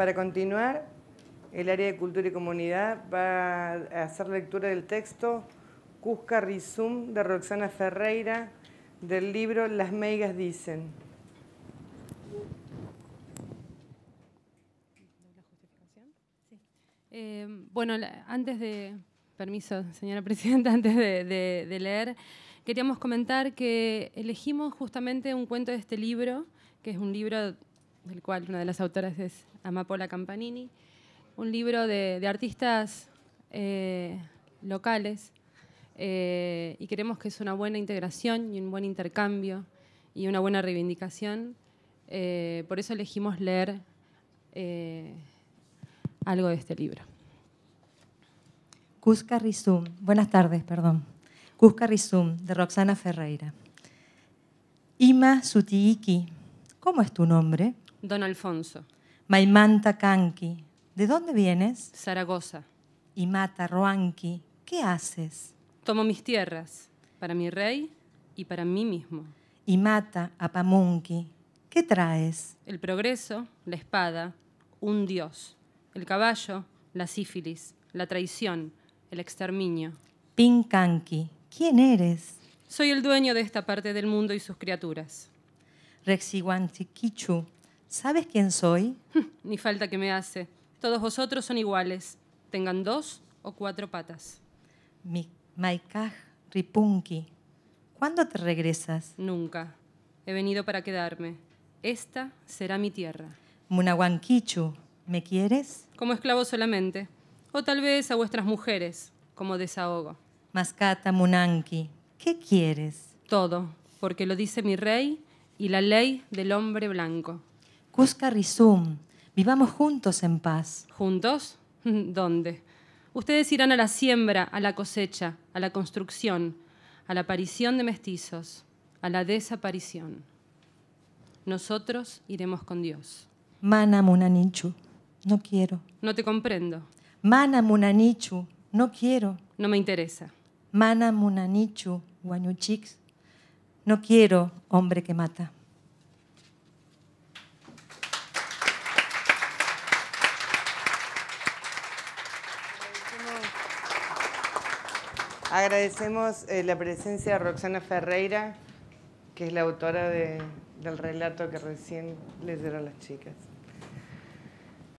Para continuar, el área de cultura y comunidad va a hacer lectura del texto Cusca Rizum de Roxana Ferreira del libro Las Meigas dicen. Eh, bueno, antes de, permiso, señora presidenta, antes de, leer, queríamos comentar que elegimos justamente un cuento de este libro, que es un libro del cual una de las autoras es Amapola Campanini, un libro de, artistas eh, locales eh, y creemos que es una buena integración y un buen intercambio y una buena reivindicación. Eh, por eso elegimos leer algo de este libro. Cusca Rizum, buenas tardes, perdón. Cusca Rizum, de Roxana Ferreira. Ima Sutiiki, ¿cómo es tu nombre? Don Alfonso. Maimanta Kanki, ¿de dónde vienes? Zaragoza. Y Mata Ruanqui, ¿qué haces? Tomo mis tierras, para mi rey y para mí mismo. Y Mata Apamunki. ¿qué traes? El progreso, la espada, un dios. El caballo, la sífilis, la traición, el exterminio. Pinkanki, ¿quién eres? Soy el dueño de esta parte del mundo y sus criaturas. Kichu ¿Sabes quién soy? Ni falta que me hace. Todos vosotros son iguales, tengan dos o cuatro patas. Mi Maikaj Ripunki, ¿cuándo te regresas? Nunca. He venido para quedarme. Esta será mi tierra. Munawankichu. ¿me quieres? Como esclavo solamente. O tal vez a vuestras mujeres, como desahogo. Mascata munanki, ¿qué quieres? Todo, porque lo dice mi rey y la ley del hombre blanco. Cusca Rizum. Vivamos juntos en paz. ¿Juntos? ¿Dónde? Ustedes irán a la siembra, a la cosecha, a la construcción, a la aparición de mestizos, a la desaparición. Nosotros iremos con Dios. Mana Munanichu, no quiero. No te comprendo. Mana Munanichu, no quiero. No me interesa. Mana Munanichu, Guanyuchix, no quiero hombre que mata. Agradecemos eh, la presencia de Roxana Ferreira, que es la autora del relato que recién leyeron las chicas.